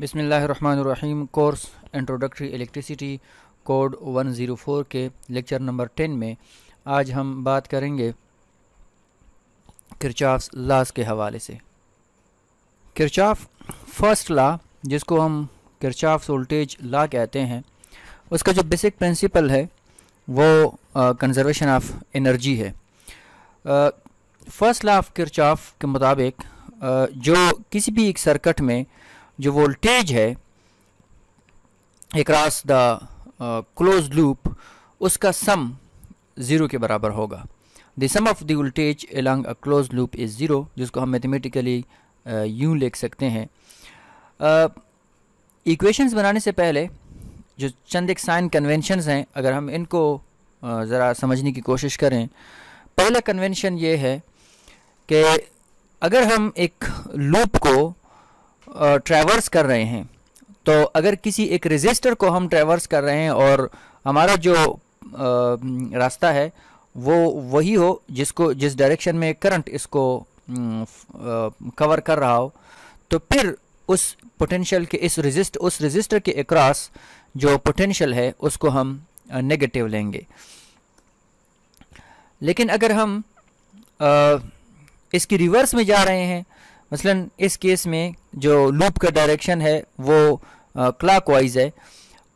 बिसमीम course introductory electricity code 104 के lecture number 10 में आज हम बात करेंगे किरचाफ्स लाज के हवाले से किरचाफ फर्स्ट ला जिसको हम किरचाफ्स वोल्टेज ला कहते हैं उसका जो बेसिक प्रिंसिपल है वो कंजर्वेशन ऑफ एनर्जी है फर्स्ट ला ऑफ किरचाफ के मुताबिक uh, जो किसी भी एक सर्कट में uh, जो वोल्टेज है एकरास द क्लोज लूप उसका सम ज़ीरो के बराबर होगा the sum of the voltage along a close loop is zero जिसको हम मैथमेटिकली यूँ uh, लिख सकते हैं इक्वेशंस uh, बनाने से पहले जो चंद एक साइन कन्वेंशंस हैं अगर हम इनको uh, ज़रा समझने की कोशिश करें पहला कन्वेंशन ये है कि अगर हम एक लूप को ट्रैवर्स कर रहे हैं तो अगर किसी एक रजिस्टर को हम ट्रैवर्स कर रहे हैं और हमारा जो रास्ता है वो वही हो जिसको जिस डायरेक्शन में करंट इसको कवर कर रहा हो तो फिर उस पोटेंशियल के इस रेजिस्ट उस रजिस्टर के अक्रॉस जो पोटेंशियल है उसको हम नेगेटिव लेंगे लेकिन अगर हम आ, इसकी रिवर्स में जा रहे हैं मसलन इस केस में जो लूप का डायरेक्शन है वो क्लाक वाइज है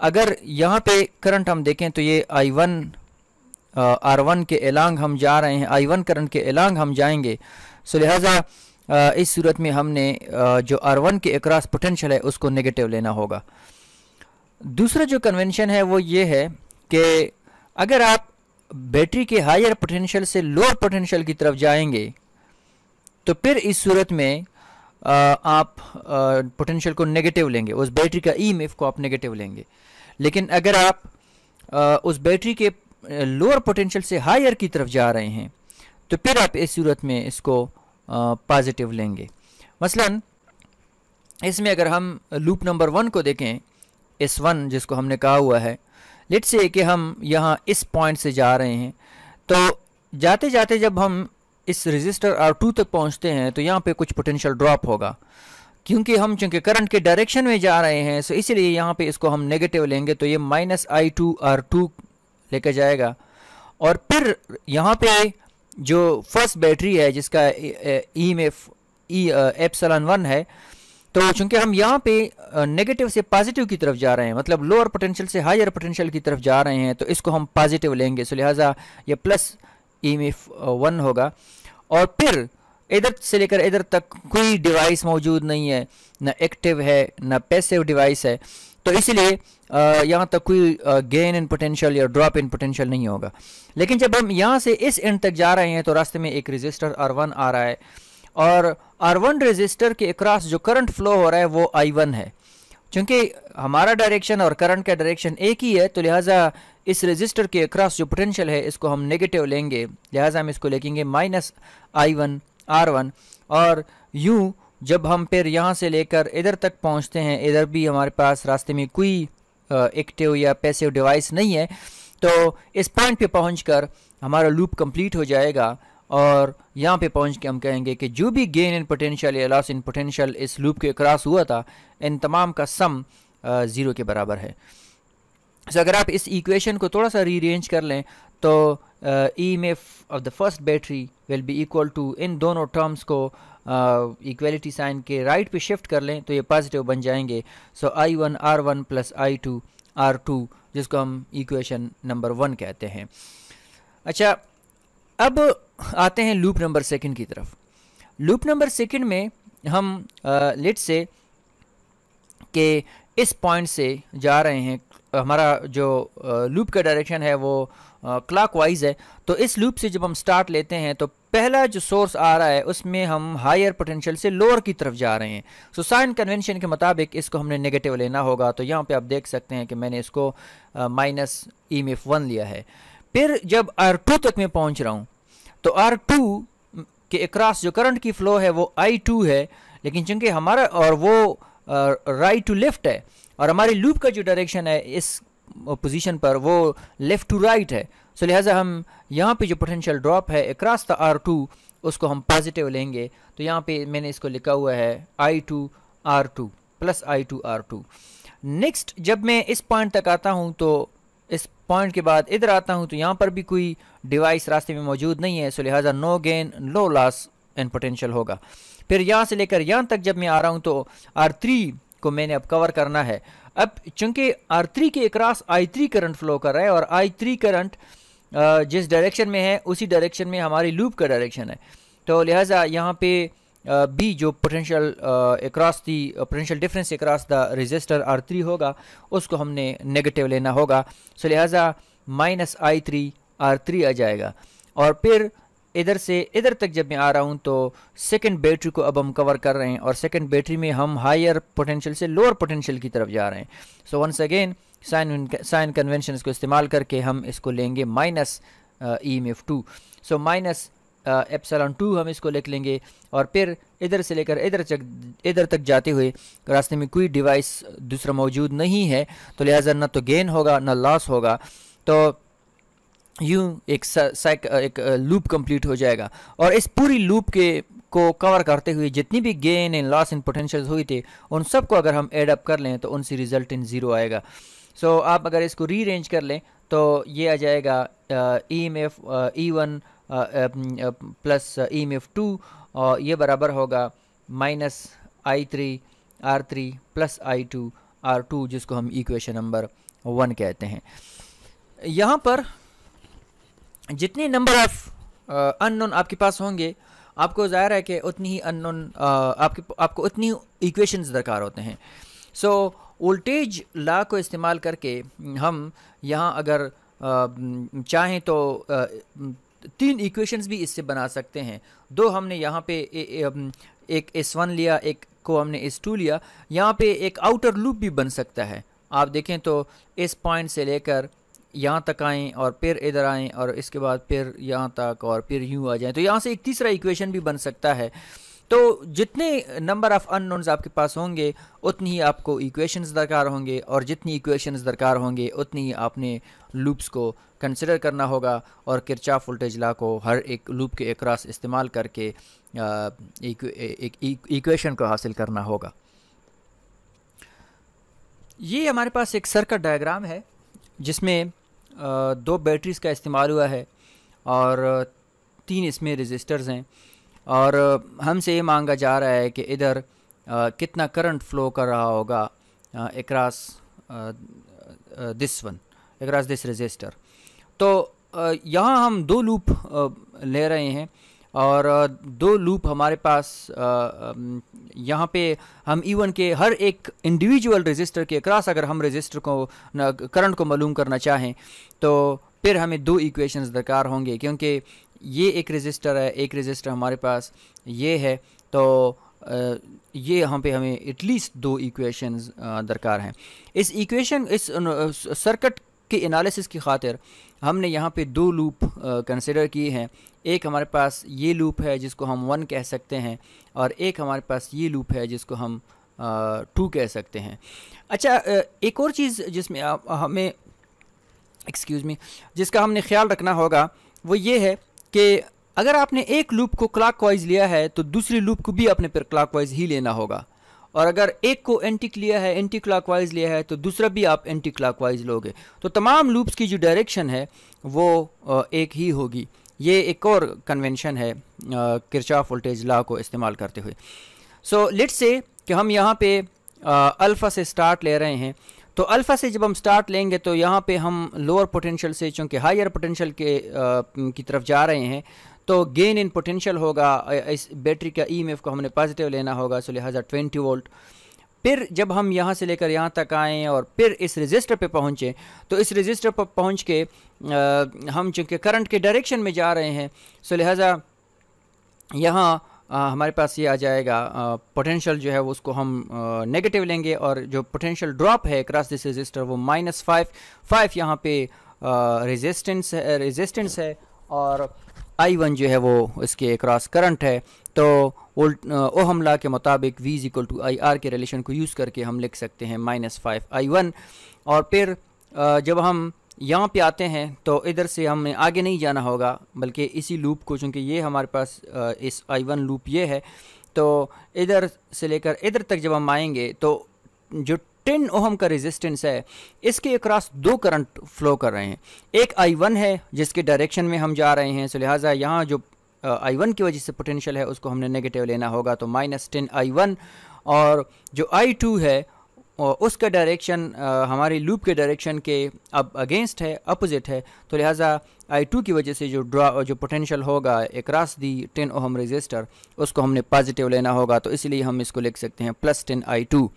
अगर यहाँ पे करंट हम देखें तो ये आई वन आर वन के एलांग हम जा रहे हैं आई वन करंट के एलांग हम जाएंगे सो लिहाजा इस सूरत में हमने आ, जो आर वन के अक्रॉस पोटेंशियल है उसको नेगेटिव लेना होगा दूसरा जो कन्वेंशन है वो ये है कि अगर आप बैटरी के हायर पोटेंशियल से लोअर पोटेंशियल की तरफ जाएंगे तो फिर इस सूरत में आ, आप पोटेंशियल को नेगेटिव लेंगे उस बैटरी का ई e को आप नेगेटिव लेंगे लेकिन अगर आप आ, उस बैटरी के लोअर पोटेंशियल से हायर की तरफ जा रहे हैं तो फिर आप इस सूरत में इसको पॉजिटिव लेंगे मसलन इसमें अगर हम लूप नंबर वन को देखें एस वन जिसको हमने कहा हुआ है लेट से कि हम यहाँ इस पॉइंट से जा रहे हैं तो जाते जाते जब हम इस रजिस्टर आर टू तक पहुंचते हैं तो यहाँ पे कुछ पोटेंशियल ड्रॉप होगा क्योंकि हम चूंकि करंट के डायरेक्शन में जा रहे हैं सो इसलिए यहाँ पे इसको हम नेगेटिव लेंगे तो ये minus I two R two लेकर जाएगा और फिर यहाँ पे जो फर्स्ट बैटरी है जिसका ई e में ई एप्सलन वन है तो चूंकि हम यहाँ पे नेगेटिव से पॉजिटिव की तरफ जा रहे हैं मतलब लोअर पोटेंशियल से हायर पोटेंशियल की तरफ जा रहे हैं तो इसको हम पॉजिटिव लेंगे सो लिहाजा ये प्लस ई e में वन होगा और फिर इधर से लेकर इधर तक कोई डिवाइस मौजूद नहीं है ना एक्टिव है ना पैसिव डिवाइस है तो इसलिए यहाँ तक कोई गेन इन पोटेंशियल या ड्रॉप इन पोटेंशियल नहीं होगा लेकिन जब हम यहाँ से इस एंड तक जा रहे हैं तो रास्ते में एक रजिस्टर आर वन आ रहा है और आर वन रजिस्टर के अक्रॉस जो करंट फ्लो हो रहा है वो आई वन है चूँकि हमारा डायरेक्शन और करंट का डायरेक्शन एक ही है तो लिहाजा इस रजिस्टर के अक्रॉस जो पोटेंशियल है इसको हम नेगेटिव लेंगे लिहाजा हम इसको लिखेंगे minus I one R one और यूँ जब हम फिर यहाँ से लेकर इधर तक पहुँचते हैं इधर भी हमारे पास रास्ते में कोई एक्टिव या पैसिव डिवाइस नहीं है तो इस पॉइंट पे कर हमारा लूप कंप्लीट हो जाएगा और यहाँ पे पहुँच के हम कहेंगे कि जो भी गेन इन पोटेंशियल या लॉस इन पोटेंशियल इस लूप के क्रॉस हुआ था इन तमाम का सम ज़ीरो के बराबर है सो अगर आप इस इक्वेशन को थोड़ा सा रीरेंज कर लें तो ई uh, e में of the first battery will be equal to इन दोनों टर्म्स को इक्वलिटी uh, साइन के राइट right पे शिफ्ट कर लें तो ये पॉजिटिव बन जाएंगे so I one R one plus I two R two जिसको हम इक्वेशन नंबर वन कहते हैं अच्छा अब आते हैं लूप नंबर सेकंड की तरफ लूप नंबर सेकंड में हम लिट uh, से के इस पॉइंट से जा रहे हैं हमारा जो लूप का डायरेक्शन है वो क्लाक वाइज है तो इस लूप से जब हम स्टार्ट लेते हैं तो पहला जो सोर्स आ रहा है उसमें हम हायर पोटेंशियल से लोअर की तरफ जा रहे हैं सो साइन कन्वेंशन के मुताबिक इसको हमने नेगेटिव लेना होगा तो यहाँ पे आप देख सकते हैं कि मैंने इसको माइनस ई e में वन लिया है फिर जब आर टू तक मैं पहुँच रहा हूँ तो आर टू के अक्रॉस जो करंट की फ्लो है वो आई टू है लेकिन चूंकि हमारा और वो राइट टू लेफ्ट है और हमारी लूप का जो डायरेक्शन है इस पोजीशन पर वो लेफ़्ट टू राइट है सो so, लिहाजा हम यहाँ पे जो पोटेंशियल ड्रॉप है अक्रॉस द आर टू उसको हम पॉजिटिव लेंगे तो यहाँ पे मैंने इसको लिखा हुआ है I two R two plus I two R two next जब मैं इस पॉइंट तक आता हूँ तो इस पॉइंट के बाद इधर आता हूँ तो यहाँ पर भी कोई डिवाइस रास्ते में मौजूद नहीं है सो लिहाजा no gain no loss and potential होगा फिर यहाँ से लेकर यहाँ तक जब मैं आ रहा हूँ तो आर थ्री को मैंने अब कवर करना है अब चूंकि आर थ्री के across I three current flow कर रहा है और आई थ्री करंट जिस डायरेक्शन में है उसी डायरेक्शन में हमारी लूप का डायरेक्शन है तो लिहाजा यहाँ पे बी जो potential across the potential difference across the resistor R three होगा उसको हमने नेगेटिव लेना होगा सो लिहाजा minus I three R three आ जाएगा और फिर इधर से इधर तक जब मैं आ रहा हूँ तो सेकंड बैटरी को अब हम कवर कर रहे हैं और सेकंड बैटरी में हम हायर पोटेंशियल से लोअर पोटेंशियल की तरफ जा रहे हैं so once again sign sign convention को इस्तेमाल करके हम इसको लेंगे minus E M two so minus epsilon two हम इसको लिख लेंगे और फिर इधर से लेकर इधर तक इधर तक जाते हुए रास्ते में कोई डिवाइस दूसरा मौजूद नहीं है तो लिहाजा ना तो गेन होगा ना लॉस होगा तो यूँ एक साइक एक लूप कंप्लीट हो जाएगा और इस पूरी लूप के को कवर करते हुए जितनी भी gain and loss in potential हुई थी उन सबको अगर हम एड अप कर लें तो उनसे रिजल्ट इन ज़ीरो आएगा सो so, आप अगर इसको रीरेंज कर लें तो ये आ जाएगा E M F E one plus E M F two और ये बराबर होगा minus I three R three plus I two R two जिसको हम इक्वेशन नंबर वन कहते हैं यहाँ पर जितने नंबर ऑफ अननोन आपके पास होंगे आपको ज़ाहिर है कि उतनी ही अननोन uh, आपके आपको उतनी इक्वेशंस दरकार होते हैं सो वोल्टेज ला को इस्तेमाल करके हम यहाँ अगर uh, चाहें तो uh, तीन इक्वेशंस भी इससे बना सकते हैं दो हमने यहाँ पे ए, ए, um, एक एस वन लिया एक को हमने एस टू लिया यहाँ पे एक आउटर लूप भी बन सकता है आप देखें तो इस पॉइंट से लेकर यहाँ तक आएँ और फिर इधर आएँ और इसके बाद फिर यहाँ तक और फिर यूँ आ जाएँ तो यहाँ से एक तीसरा इक्वेशन भी बन सकता है तो जितने नंबर ऑफ़ अननोन्स आपके पास होंगे उतनी ही आपको इक्वेशंस दरकार होंगे और जितनी इक्वेशंस दरकार होंगे उतनी ही आपने लूप्स को कंसिडर करना होगा और किरचा वोल्टेज ला को हर एक लूप के एक इस्तेमाल करके इक्वेशन को हासिल करना होगा ये हमारे पास एक सर्कट डायग्राम है जिसमें दो बैटरीज़ का इस्तेमाल हुआ है और तीन इसमें रजिस्टर्स हैं और हमसे ये मांगा जा रहा है कि इधर कितना करंट फ़्लो कर रहा होगा across this one across this resistor तो यहाँ हम दो लूप ले रहे हैं और दो लूप हमारे पास यहाँ पे हम इवन e के हर एक इंडिविजुअल रजिस्टर के अक्रॉस अगर हम रजिस्टर को करंट को मालूम करना चाहें तो फिर हमें दो इक्वेशंस दरकार होंगे क्योंकि ये एक रजिस्टर है एक रजिस्टर हमारे पास ये है तो ये यहाँ पे हमें एटलीस्ट दो इक्वेशंस दरकार हैं इस इक्वेशन इस सर्किट की एनालिसिस की खातिर हमने यहाँ पे दो लूप कंसिडर किए हैं एक हमारे पास ये लूप है जिसको हम वन कह सकते हैं और एक हमारे पास ये लूप है जिसको हम टू कह सकते हैं अच्छा एक और चीज़ जिसमें आप हमें एक्सक्यूज़ मी जिसका हमने ख्याल रखना होगा वो ये है कि अगर आपने एक लूप को क्लाक वाइज लिया है तो दूसरी लूप को भी अपने पर क्लाक वाइज ही लेना होगा और अगर एक को एंटी लिया है एंटी क्लॉकवाइज लिया है तो दूसरा भी आप एंटी क्लॉकवाइज लोगे तो तमाम लूप्स की जो डायरेक्शन है वो एक ही होगी ये एक और कन्वेंशन है किरचा वोल्टेज ला को इस्तेमाल करते हुए सो लिट से कि हम यहाँ पे अल्फ़ा से स्टार्ट ले रहे हैं तो अल्फ़ा से जब हम स्टार्ट लेंगे तो यहाँ पे हम लोअर पोटेंशियल से चूँकि हायर पोटेंशियल के आ, की तरफ जा रहे हैं तो गेन इन पोटेंशियल होगा इस बैटरी का ई को हमने पॉजिटिव लेना होगा सो लिहाजा ट्वेंटी वोल्ट फिर जब हम यहाँ से लेकर यहाँ तक आएँ और फिर इस रजिस्टर पे पहुँचें तो इस रजिस्टर पर पहुँच के आ, हम चूँकि करंट के डायरेक्शन में जा रहे हैं सो लिहाजा यहाँ हमारे पास ये आ जाएगा पोटेंशियल जो है वो उसको हम नेगेटिव लेंगे और जो पोटेंशियल ड्रॉप है क्रॉस दिस रजिस्टर वो माइनस फाइव फाइव यहाँ पे रेजिस्टेंस रेजिस्टेंस है और आई वन जो है वो इसके क्रॉस करंट है तो ओ हमला के मुताबिक V is equal to I R के रिलेशन को यूज़ करके हम लिख सकते हैं माइनस फाइव आई वन और फिर जब हम यहाँ पे आते हैं तो इधर से हमें आगे नहीं जाना होगा बल्कि इसी लूप को चूँकि ये हमारे पास इस आई वन लूप ये है तो इधर से लेकर इधर तक जब हम आएंगे तो जो टेन ओहम का रेजिस्टेंस है इसके अक्रॉस दो करंट फ्लो कर रहे हैं एक आई वन है जिसके डायरेक्शन में हम जा रहे हैं सो लिहाजा यहाँ जो आई वन की वजह से पोटेंशियल है उसको हमने नेगेटिव लेना होगा तो माइनस टेन आई वन और जो आई टू है उसका डायरेक्शन हमारे लूप के डायरेक्शन के अब अगेंस्ट है अपोजिट है तो लिहाजा आई टू की वजह से जो ड्रा जो पोटेंशियल होगा रास दी टेन ओहम रेजिस्टर उसको हमने पॉजिटिव लेना होगा तो इसलिए हम इसको लिख सकते हैं प्लस टेन आई टू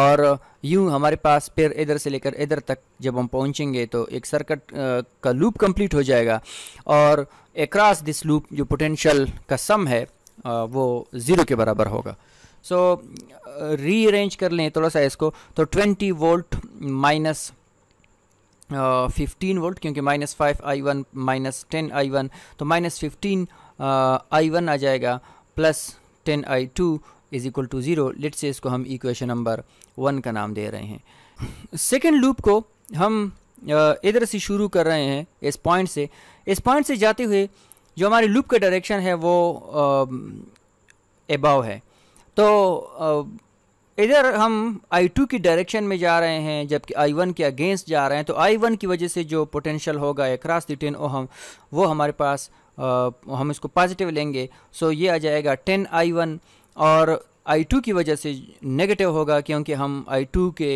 और यूँ हमारे पास फिर इधर से लेकर इधर तक जब हम पहुँचेंगे तो एक सर्कट का लूप कंप्लीट हो जाएगा और एक्रॉस दिस लूप जो पोटेंशियल का सम है वो ज़ीरो के बराबर होगा सो रीअरेंज कर लें थोड़ा सा इसको तो 20 वोल्ट माइनस फिफ्टीन वोल्ट क्योंकि minus five I one minus ten I one तो माइनस फिफ्टीन आई वन आ जाएगा plus ten I two is equal to zero let से इसको हम इक्वेशन नंबर वन का नाम दे रहे हैं सेकेंड लूप को हम इधर से शुरू कर रहे हैं इस पॉइंट से इस पॉइंट से जाते हुए जो हमारी लूप का डायरेक्शन है वो एबाव है तो इधर हम I2 की डायरेक्शन में जा रहे हैं जबकि I1 के अगेंस्ट जा रहे हैं तो I1 की वजह से जो पोटेंशियल होगा एक्रॉस दी टेन ओ हम वो हमारे पास आ, हम इसको पॉजिटिव लेंगे सो ये आ जाएगा टेन आई वन और I2 की वजह से नेगेटिव होगा क्योंकि हम I2 के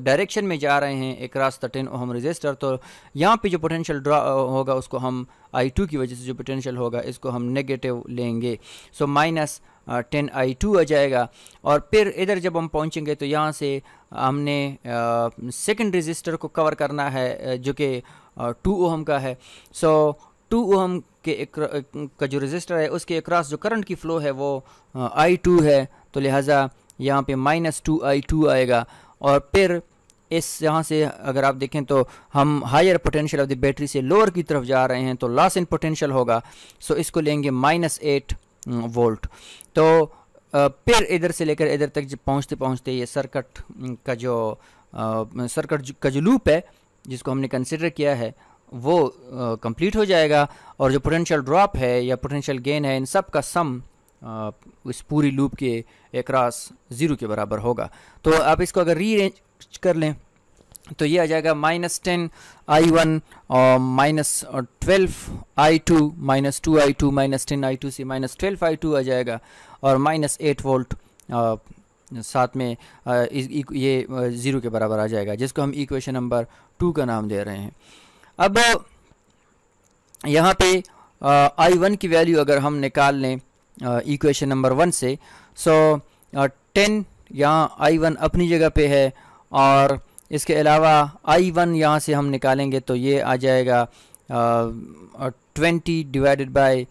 डायरेक्शन में जा रहे हैं एक रास्ता टेन ओहम रजिस्टर तो यहाँ पे जो पोटेंशियल ड्रा होगा उसको हम I2 की वजह से जो पोटेंशियल होगा इसको हम नेगेटिव लेंगे so minus ten I two आ जाएगा और फिर इधर जब हम पहुँचेंगे तो यहाँ से हमने सेकेंड रजिस्टर को कवर करना है जो कि टू ओहम का है सो so, टू ओम के एक, का जो रजिस्टर है उसके अक्रॉस जो करंट की फ़्लो है वो आई टू है तो लिहाजा यहाँ पे माइनस टू आई टू आएगा और फिर इस यहाँ से अगर आप देखें तो हम higher potential of the battery से लोअर की तरफ जा रहे हैं तो लॉस इन पोटेंशियल होगा सो इसको लेंगे माइनस एट वोल्ट तो फिर इधर से लेकर इधर तक जब पहुँचते पहुँचते ये सर्कट का जो सर्कट का जो लूप है जिसको हमने कंसिडर किया है वो कंप्लीट हो जाएगा और जो पोटेंशियल ड्रॉप है या पोटेंशियल गेन है इन सब का सम आ, इस पूरी लूप के एकरास ज़ीरो के बराबर होगा तो आप इसको अगर रीअरेंज कर लें तो ये आ जाएगा माइनस टेन आई वन और minus twelve I two minus two I two minus ten I two से माइनस ट्वेल्व आई टू आ जाएगा और माइनस एट वोल्ट साथ में आ, इस, ये ज़ीरो के बराबर आ जाएगा जिसको हम इक्वेशन नंबर टू का नाम दे रहे हैं अब यहाँ पे आई वन की वैल्यू अगर हम निकाल लें इक्वेशन नंबर वन से सो टेन यहाँ आई वन अपनी जगह पे है और इसके अलावा आई वन यहाँ से हम निकालेंगे तो ये आ जाएगा twenty divided by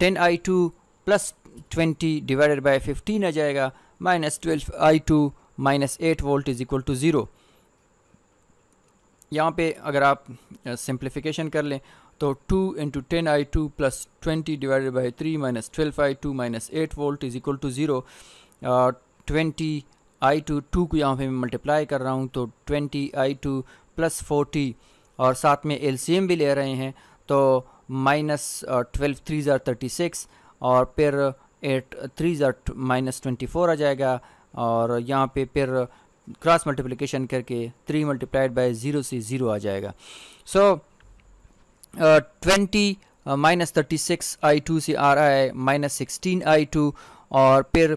ten I two plus twenty divided by fifteen आ जाएगा minus twelve I two minus eight volt is equal to zero यहाँ पे अगर आप सिंप्लीफिकेशन कर लें तो 2 into ten I two plus twenty divided by three minus twelve I two minus eight volt is equal to zero twenty I two two को यहाँ पे मैं मल्टीप्लाई कर रहा हूँ तो twenty I two plus forty और साथ में एल भी ले रहे हैं तो minus twelve threes are thirty six और फिर eight threes are minus twenty four आ जाएगा और यहाँ पे फिर क्रॉस मल्टीप्लिकेशन करके थ्री मल्टीप्लाइड बाई ज़ीरो से ज़ीरो आ जाएगा so twenty minus thirty six I two से आ रहा है माइनस सिक्सटीन आई टू और फिर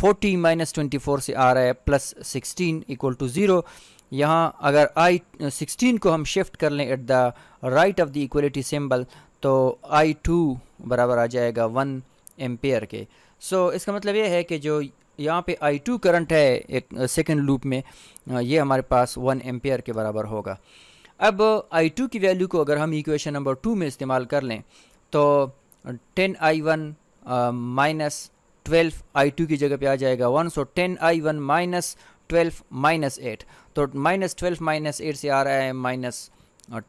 फोर्टी माइनस ट्वेंटी फोर से आ रहा है plus sixteen equal to zero यहाँ अगर आई सिक्सटीन uh, को हम शिफ्ट कर लें at the right of the equality symbol तो आई टू बराबर आ जाएगा वन एम्पेयर के सो so, इसका मतलब ये है कि जो यहाँ पे आई टू करंट है एक सेकेंड uh, लूप में uh, ये हमारे पास वन एम्पेयर के बराबर होगा अब आई uh, टू की वैल्यू को अगर हम इक्वेशन नंबर टू में इस्तेमाल कर लें तो ten I one minus twelve I two की जगह पे आ जाएगा one so ten I one minus twelve minus eight तो माइनस ट्वेल्व माइनस एट से आ रहा है माइनस और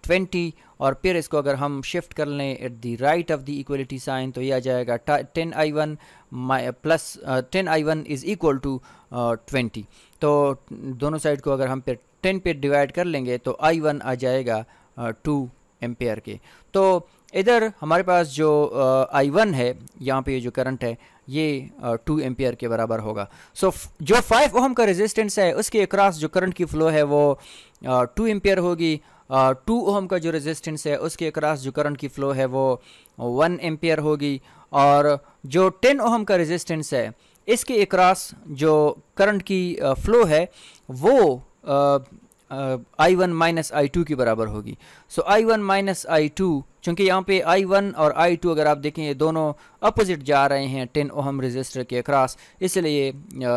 और फिर इसको अगर हम शिफ्ट कर लें at the right of the equality sign तो ये आ जाएगा ten I one plus ten I one is equal to twenty तो दोनों साइड को अगर हम फिर टेन पे डिवाइड कर लेंगे तो आई वन आ जाएगा टू uh, एम्पेयर के तो इधर हमारे पास जो आई uh, वन है यहाँ पे जो करंट है ये टू uh, एम्पियर के बराबर होगा सो so, जो फाइव ओहम का रेजिस्टेंस है उसके अक्रॉस जो करंट की फ्लो है वो टू uh, होगी टू ओम का जो रेजिस्टेंस है उसके अक्रॉस जो करंट की फ़्लो है वो वन एम्पियर होगी और जो टेन ओम का रेजिस्टेंस है इसके अक्रॉस जो करंट की फ़्लो है वो I one minus I two के बराबर होगी so I one minus I two चूँकि यहाँ पे आई वन और आई टू अगर आप देखें ये दोनों अपोजिट जा रहे हैं टेन ओहम रजिस्टर के अक्रॉस इसलिए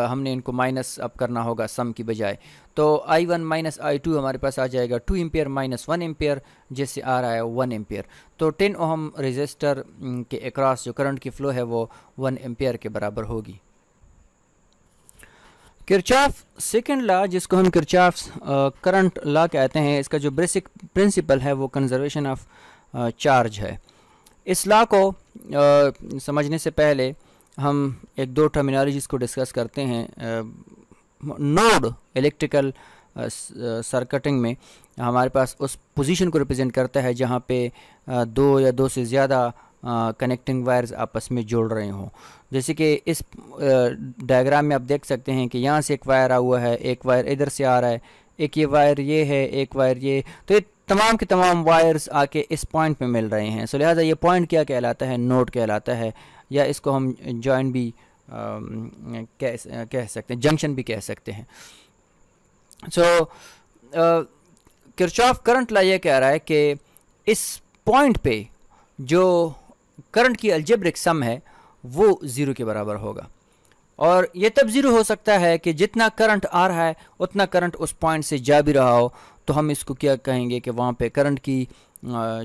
हमने इनको माइनस अप करना होगा सम की बजाय तो I one minus I two हमारे पास आ जाएगा two ampere minus one ampere जैसे आ रहा है वन एम्पेयर तो टेन ओहम रजिस्टर के अक्रॉस जो करंट की फ़्लो है वो वन एम्पेयर के बराबर होगी किरचाफ सेकेंड लॉ जिसको हम किरचाफ करंट लॉ कहते हैं इसका जो बेसिक प्रिंसिपल है वो कंजर्वेशन ऑफ चार्ज है इस लॉ को आ, uh, समझने से पहले हम एक दो टर्मिनोलॉजीज को डिस्कस करते हैं नोड इलेक्ट्रिकल सर्किटिंग में हमारे पास उस पोजीशन को रिप्रेजेंट करता है जहाँ पे आ, uh, दो या दो से ज़्यादा कनेक्टिंग वायर्स आपस में जोड़ रहे हों जैसे कि इस डायग्राम में आप देख सकते हैं कि यहाँ से एक वायर आ हुआ है एक वायर इधर से आ रहा है एक ये वायर ये है एक वायर ये तो ये तमाम के तमाम वायर्स आके इस पॉइंट पे मिल रहे हैं सो लिहाजा ये पॉइंट क्या कहलाता है नोट कहलाता है या इसको हम जॉइंट भी आ, कह, कह सकते हैं जंक्शन भी कह सकते हैं सो किरचॉफ करंट ला ये कह रहा है कि इस पॉइंट पे जो करंट की अल्जेब्रिक सम है वो ज़ीरो के बराबर होगा और ये तब ज़ीरो हो सकता है कि जितना करंट आ रहा है उतना करंट उस पॉइंट से जा भी रहा हो तो हम इसको क्या कहेंगे कि वहाँ पे करंट की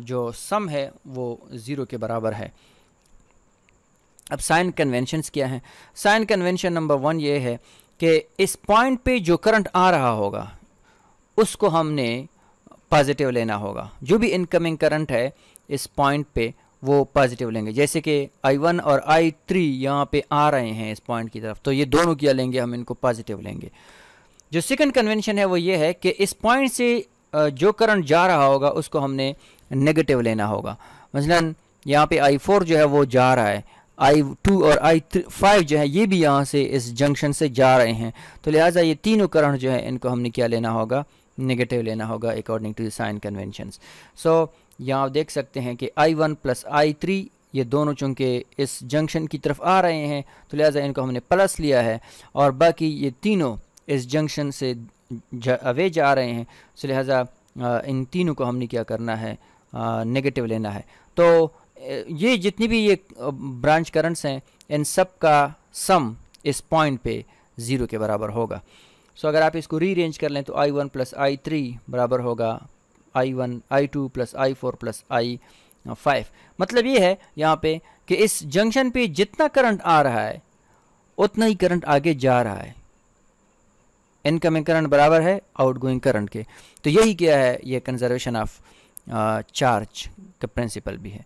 जो सम है वो ज़ीरो के बराबर है अब साइन कन्वेंशंस क्या हैं साइन कन्वेंशन नंबर वन ये है कि इस पॉइंट पे जो करंट आ रहा होगा उसको हमने पॉजिटिव लेना होगा जो भी इनकमिंग करंट है इस पॉइंट पे वो पॉजिटिव लेंगे जैसे कि आई वन और आई थ्री यहाँ पे आ रहे हैं इस पॉइंट की तरफ तो ये दोनों क्या लेंगे हम इनको पॉजिटिव लेंगे जो सेकंड कन्वेंशन है वो ये है कि इस पॉइंट से जो करंट जा रहा होगा उसको हमने नेगेटिव लेना होगा मसलन यहाँ पे आई फोर जो है वो जा रहा है आई टू और आई फाइव जो है ये भी यहाँ से इस जंक्शन से जा रहे हैं तो लिहाजा ये तीनों करंट जो है इनको हमने क्या लेना होगा नेगेटिव लेना होगा according to the sign convention so यहाँ आप देख सकते हैं कि I one plus I three ये दोनों चूँकि इस जंक्शन की तरफ आ रहे हैं तो लिहाजा इनको हमने प्लस लिया है और बाकी ये तीनों इस जंक्शन से अवे जा रहे हैं तो लिहाजा इन तीनों को हमने क्या करना है नेगेटिव लेना है तो ये जितनी भी ये ब्रांच करंट्स हैं इन सब का सम इस पॉइंट पे ज़ीरो के बराबर होगा सो so, अगर आप इसको रीरेंज कर लें तो I one plus I three बराबर होगा I one I two plus I four plus I five मतलब ये है यहाँ पे कि इस जंक्शन पे जितना करंट आ रहा है उतना ही करंट आगे जा रहा है इनकमिंग करंट बराबर है आउटगोइंग करंट के तो यही क्या है ये कंजर्वेशन ऑफ चार्ज का प्रिंसिपल भी है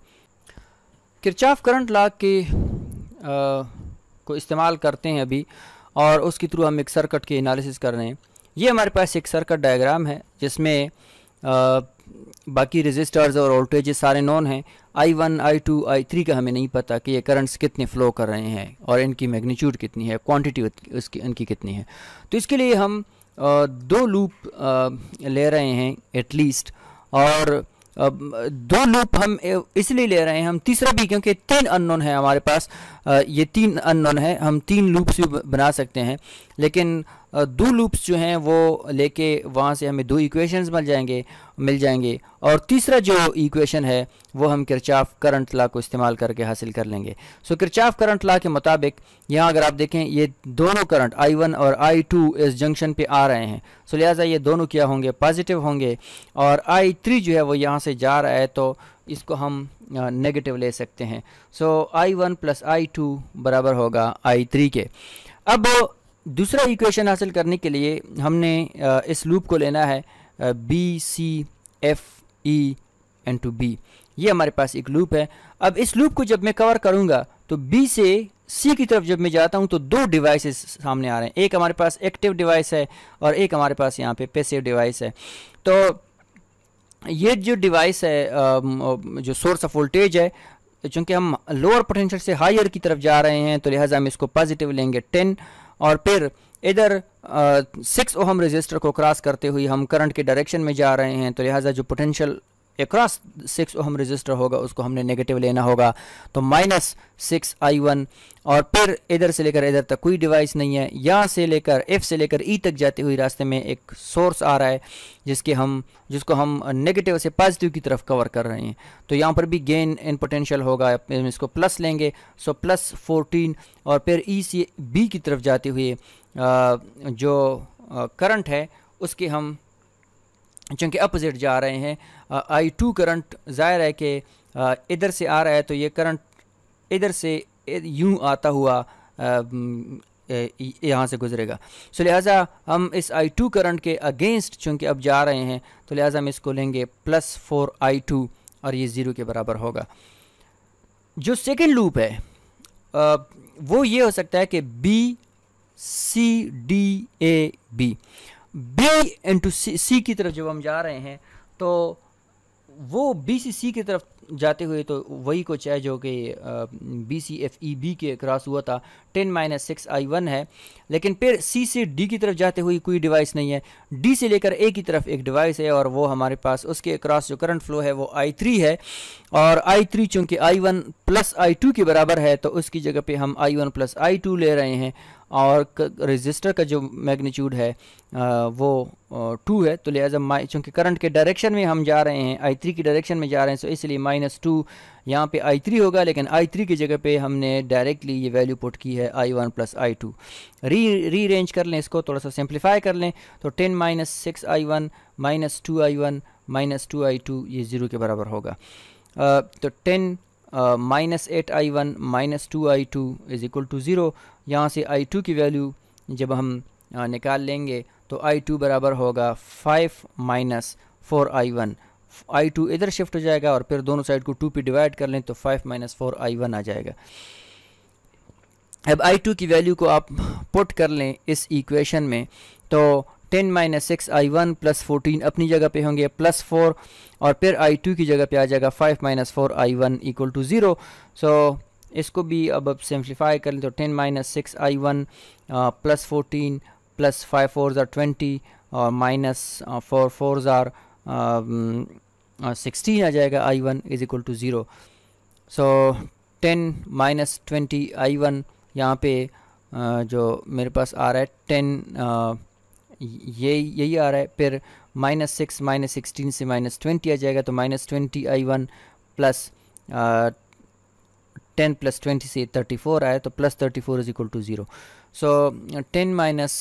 किरचाफ करंट ला के आ, को इस्तेमाल करते हैं अभी और उसके थ्रू हम एक सर्कट के एनालिसिस कर रहे हैं ये हमारे पास एक सर्कट डायग्राम है जिसमें बाकी रजिस्टर्स और वोल्टेज सारे नॉन हैं I one I two I three का हमें नहीं पता कि ये करंट्स कितने फ़्लो कर रहे हैं और इनकी मैग्नीट्यूड कितनी है क्वांटिटी उसकी इनकी कितनी है तो इसके लिए हम दो लूप ले रहे हैं एटलीस्ट और दो लूप हम इसलिए ले रहे हैं हम तीसरा भी क्योंकि तीन अननोन है हमारे पास ये तीन अननोन है हम तीन लूप्स भी बना सकते हैं लेकिन दो लूप्स जो हैं वो लेके वहाँ से हमें दो इक्वेशंस मिल जाएंगे मिल जाएंगे और तीसरा जो इक्वेशन है वो हम किरचाफ करंट ला को इस्तेमाल करके हासिल कर लेंगे सो किरचाफ करंट ला के मुताबिक यहाँ अगर आप देखें ये दोनों करंट आई वन और आई टू इस जंक्शन पे आ रहे हैं सो लिहाजा ये दोनों क्या होंगे पॉजिटिव होंगे और आई थ्री जो है वो यहाँ से जा रहा है तो इसको हम नेगेटिव ले सकते हैं so I one plus I two बराबर होगा आई थ्री के अब दूसरा इक्वेशन हासिल करने के लिए हमने इस लूप को लेना है B C F E and to B ये हमारे पास एक लूप है अब इस लूप को जब मैं कवर करूँगा तो बी से सी की तरफ जब मैं जाता हूँ तो दो डिवाइसेस सामने आ रहे हैं एक हमारे पास एक्टिव डिवाइस है और एक हमारे पास यहाँ पे पेसिव डिवाइस है तो ये जो डिवाइस है जो सोर्स ऑफ वोल्टेज है चूँकि हम लोअर पोटेंशियल से हायर की तरफ जा रहे हैं तो लिहाजा हम इसको पॉजिटिव लेंगे टेन और फिर इधर सिक्स ओहम रजिस्टर को क्रॉस करते हुए हम करंट के डायरेक्शन में जा रहे हैं तो लिहाजा जो potential across six ohm resistor होगा उसको हमने नेगेटिव लेना होगा तो माइनस सिक्स आई वन और फिर इधर से लेकर इधर तक कोई डिवाइस नहीं है यहाँ से लेकर एफ से लेकर ई e तक जाते हुए रास्ते में एक सोर्स आ रहा है जिसके हम जिसको हम नेगेटिव से पॉजिटिव की तरफ कवर कर रहे हैं तो यहाँ पर भी गेन इन पोटेंशियल होगा इसको प्लस लेंगे सो प्लस फोर्टीन और फिर ई e से बी की तरफ जाते हुए जो करंट है उसके हम चूँकि अपोज़िट जा रहे हैं आई टू करंट ज़ाहिर है कि इधर से आ रहा है तो ये करंट इधर से यूँ आता हुआ यहाँ से गुजरेगा सो लिहाजा हम इस आई टू करंट के अगेंस्ट चूँकि अब जा रहे हैं तो लिहाजा हम इसको लेंगे प्लस फोर आई टू और ये ज़ीरो के बराबर होगा जो सेकेंड लूप है आ, वो ये हो सकता है कि B C D A B B into C C की तरफ जब हम जा रहे हैं तो वो बी सी सी की तरफ जाते हुए तो वही कुछ है जो कि B C F E B के क्रॉस हुआ था ten minus six I one है लेकिन फिर सी से डी की तरफ जाते हुए कोई डिवाइस नहीं है डी से लेकर ए की तरफ एक डिवाइस है और वो हमारे पास उसके क्रॉस जो करंट फ्लो है वो आई थ्री है और आई थ्री चूँकि I one plus I two के बराबर है तो उसकी जगह पे हम I one plus I two ले रहे हैं और रजिस्टर का जो मैग्नीट्यूड है आ, वो टू है तो लिहाजा माइ चूँकि करंट के डायरेक्शन में हम जा रहे हैं आई थ्री की डायरेक्शन में जा रहे हैं सो इसलिए माइनस टू यहाँ पर आई थ्री होगा लेकिन आई थ्री की जगह पे हमने डायरेक्टली ये वैल्यू पुट की है I one plus I two re री रेंज कर लें इसको थोड़ा सा सिंप्लीफाई कर लें तो ten minus six I one minus two I one minus two I two ये ज़ीरो के बराबर होगा आ, तो ten minus eight I one minus two I two is equal to zero यहाँ से आई टू की वैल्यू जब हम निकाल लेंगे तो आई टू बराबर होगा five minus four I one I two इधर शिफ्ट हो जाएगा और फिर दोनों साइड को टू पे डिवाइड कर लें तो five minus four I one आ जाएगा अब आई टू की वैल्यू को आप पुट कर लें इस इक्वेशन में तो ten minus six I one plus fourteen अपनी जगह पे होंगे प्लस फोर और फिर आई टू की जगह पे आ जाएगा five minus four I one equal to zero so इसको भी अब अब सिम्प्लीफाई करें तो ten minus six I one plus fourteen plus five four ज़ार ट्वेंटी और माइनस फोर फोर ज़ार सिक्सटीन आ जाएगा I one is equal to zero so ten minus twenty I one यहाँ पे uh, जो मेरे पास आ रहा है टेन uh, यही यही आ रहा है फिर माइनस सिक्स माइनस सिक्सटीन से माइनस ट्वेंटी आ जाएगा तो minus twenty I one plus ten plus twenty से थर्टी फोर आया तो plus thirty four is equal to zero so ten minus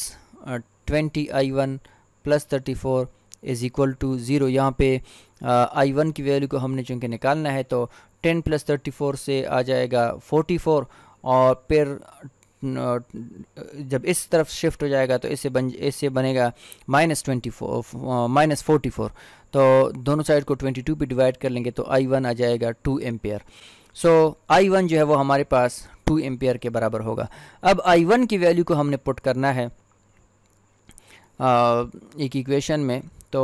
twenty I one plus thirty four is equal to zero यहाँ पे I uh, one की value को हमने चूँकि निकालना है तो टेन प्लस थर्टी फोर से आ जाएगा फोर्टी फोर और फिर uh, जब इस तरफ शिफ्ट हो जाएगा तो इससे बन इससे बनेगा minus twenty four minus forty four तो दोनों साइड को ट्वेंटी टू पे डिवाइड कर लेंगे तो आई वन आ जाएगा two ampere so I one जो है वो हमारे पास टू एम्पियर के बराबर होगा अब आई वन की वैल्यू को हमने पुट करना है आ, एक इक्वेशन में तो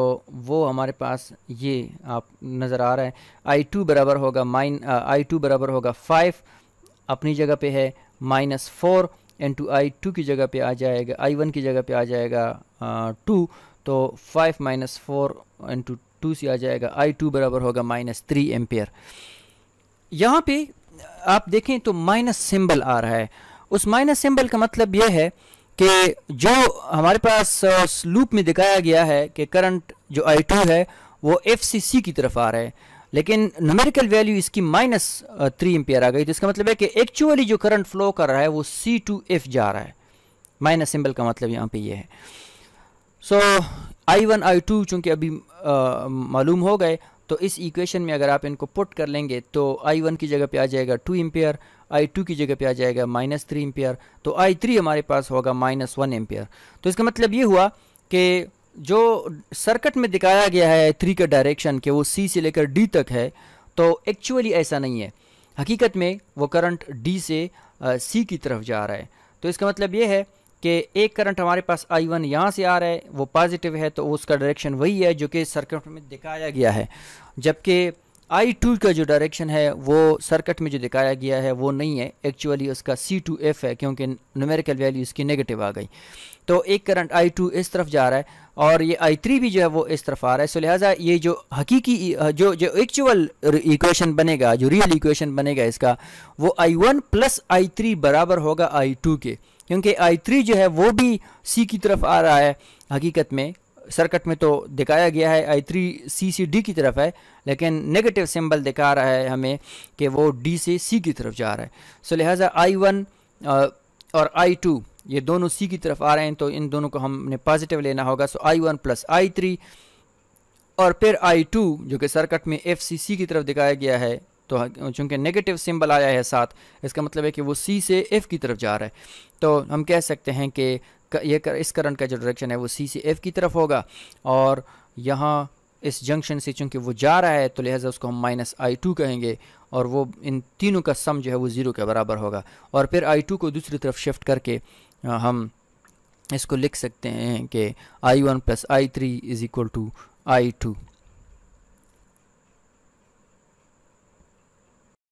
वो हमारे पास ये आप नज़र आ रहा है आई टू बराबर होगा माइन आई टू बराबर होगा फाइव अपनी जगह पे है minus four into I two की जगह पे आ जाएगा आई वन की जगह पे आ जाएगा टू तो five minus four into two से आ जाएगा आई टू बराबर होगा माइनस थ्री एम्पेयर यहाँ पे आप देखें तो माइनस सिंबल आ रहा है उस माइनस सिंबल का मतलब यह है कि जो हमारे पास लूप में दिखाया गया है कि करंट जो आई टू है वो एफ सी सी की तरफ आ रहा है लेकिन नमेरिकल वैल्यू इसकी माइनस थ्री एम्पियर आ गई तो इसका मतलब है कि एक्चुअली जो करंट फ्लो कर रहा है वो सी टू एफ जा रहा है माइनस सिंबल का मतलब यहाँ पे ये है सो आई वन आई टू चूँकि अभी मालूम हो गए तो इस इक्वेशन में अगर आप इनको पुट कर लेंगे तो आई वन की जगह पे आ जाएगा टू एम्पेयर आई टू की जगह पे आ जाएगा माइनस थ्री एम्पेयर तो आई थ्री हमारे पास होगा माइनस वन एम्पेयर तो इसका मतलब ये हुआ कि जो सर्किट में दिखाया गया है आई थ्री का डायरेक्शन कि वो सी से लेकर डी तक है तो एक्चुअली ऐसा नहीं है हकीकत में वो करंट डी से सी की तरफ जा रहा है तो इसका मतलब ये है कि एक करंट हमारे पास आई वन यहाँ से आ रहा है वो पॉजिटिव है तो उसका डायरेक्शन वही है जो कि सर्किट में दिखाया गया है जबकि आई टू का जो डायरेक्शन है वो सर्किट में जो दिखाया गया है वो नहीं है एक्चुअली उसका सी टू एफ है क्योंकि न्यूमेरिकल वैल्यू इसकी नेगेटिव आ गई तो एक करंट आई टू इस तरफ जा रहा है और ये आई थ्री भी जो है वो इस तरफ आ रहा है सो लिहाजा ये जो हकीकी जो जो एक्चुअल इक्वेशन बनेगा जो रियल इक्वेशन बनेगा इसका वो I one plus I three बराबर होगा आई टू के क्योंकि आई थ्री जो है वो भी सी की तरफ आ रहा है हकीकत में सर्किट में तो दिखाया गया है I three C C D की तरफ है लेकिन नेगेटिव सिंबल दिखा रहा है हमें कि वो डी से सी की तरफ जा रहा है सो लिहाजा आई वन और आई टू ये दोनों सी की तरफ आ रहे हैं तो इन दोनों को हमने पॉजिटिव लेना होगा so I one plus I three और फिर आई टू जो कि सर्किट में एफ सी सी की तरफ दिखाया गया है तो चूंकि नेगेटिव सिंबल आया है साथ इसका मतलब है कि वो सी से एफ़ की तरफ जा रहा है तो हम कह सकते हैं कि ये कर, इस करंट का जो डायरेक्शन है वो सी से एफ़ की तरफ होगा और यहाँ इस जंक्शन से चूंकि वो जा रहा है तो लिहाजा उसको हम माइनस आई टू कहेंगे और वो इन तीनों का सम जो है वो ज़ीरो के बराबर होगा और फिर आई टू को दूसरी तरफ शिफ्ट करके हम इसको लिख सकते हैं कि I one plus I three is equal to I to